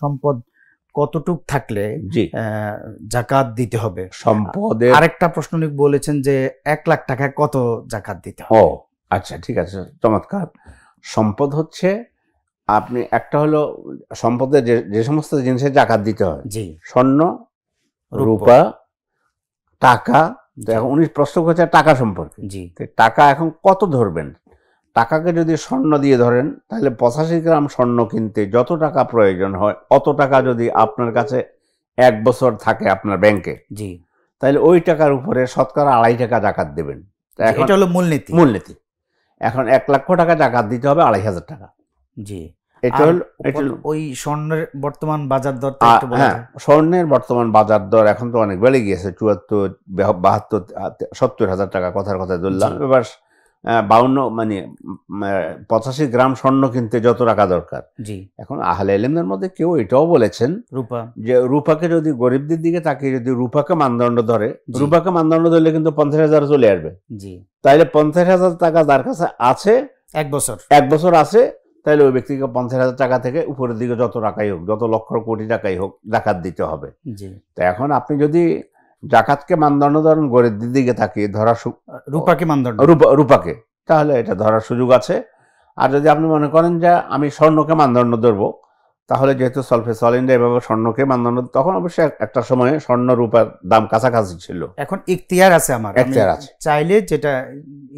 সম্পদ কতটুক থাকলে জাকাত দিতে হবে সম্পদের আরেকটা প্রশ্ন বলেছেন যে এক লাখ টাকা কত জাকাত দিতে হবে ও আচ্ছা ঠিক আছে চমৎকার সম্পদ হচ্ছে আপনি একটা হলো সম্পদের যে সমস্ত জিনিসের জাকাত দিতে হয় জি স্বর্ণ রূপা টাকা উনি প্রশ্ন করেছে টাকা সম্পর্কে জি টাকা এখন কত ধরবেন টাকাকে যদি স্বর্ণ দিয়ে ধরেন তাহলে পঁচাশি গ্রাম স্বর্ণ কিনতে যত টাকা প্রয়োজন হয় অত টাকা যদি আপনার কাছে এক বছর থাকে আপনার ব্যাংকে জি তাহলে ওই টাকার উপরে শতকরা আড়াই টাকা জাকাত দেবেন এটা হলো মূলনীতি মূলনীতি এখন এক লক্ষ টাকা জাকাত দিতে হবে আড়াই হাজার টাকা জি এটা হল ওই স্বর্ণের বর্তমান বাজার দর হ্যাঁ স্বর্ণের বর্তমান বাজার দর এখন তো অনেক বেড়ে গিয়েছে চুয়াত্তর বাহাত্তর সত্তর হাজার টাকা কথার কথা ধরলাম এবার বাউন্ন মানে পঁচাশি গ্রাম স্বর্ণ কিনতে যত টাকা দরকার জি এখন আহলে এলেমদের মধ্যে কেউ এটাও বলেছেন রূপা যে রূপাকে যদি গরিবদের দিকে তাকিয়ে যদি রূপাকে মানদণ্ড ধরে রূপাকে মানদণ্ড ধরলে কিন্তু পঞ্চাশ হাজার চলে আসবে জি তাইলে পঞ্চাশ হাজার টাকা যার কাছে আছে এক বছর এক বছর আছে তাহলে ওই ব্যক্তিকে পঞ্চাশ হাজার টাকা থেকে উপরের দিকে যত টাকাই হোক যত লক্ষ কোটি টাকাই হোক ডাকাত দিতে হবে জি তো এখন আপনি যদি জাকাতকে মানদণ্ড ধরেন গড়ের দিদিকে থাকি ধরা রূপাকে মানদণ্ড রূপা রূপাকে তাহলে এটা ধরার সুযোগ আছে আর যদি আপনি মনে করেন যে আমি স্বর্ণকে মানদণ্ড ধরব তাহলে যেহেতু সলফে ইন্ডিয়া এভাবে স্বর্ণকে মানদণ্ড তখন অবশ্যই একটা সময়ে স্বর্ণ রূপার দাম কাছাকাছি ছিল এখন ইখতিয়ার আছে আমার ইখতিয়ার আছে চাইলে যেটা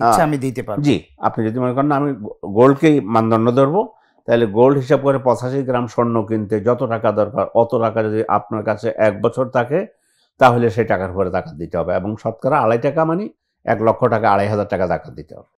ইচ্ছা আমি দিতে পারবো জি আপনি যদি মনে করেন আমি গোল্ডকেই মানদণ্ড ধরবো তাহলে গোল্ড হিসাব করে পঁচাশি গ্রাম স্বর্ণ কিনতে যত টাকা দরকার অত টাকা যদি আপনার কাছে এক বছর থাকে তাহলে সেই টাকার উপরে জাকাত দিতে হবে এবং শতকরা আড়াই টাকা মানে এক লক্ষ টাকা আড়াই হাজার টাকা জাকাত দিতে হবে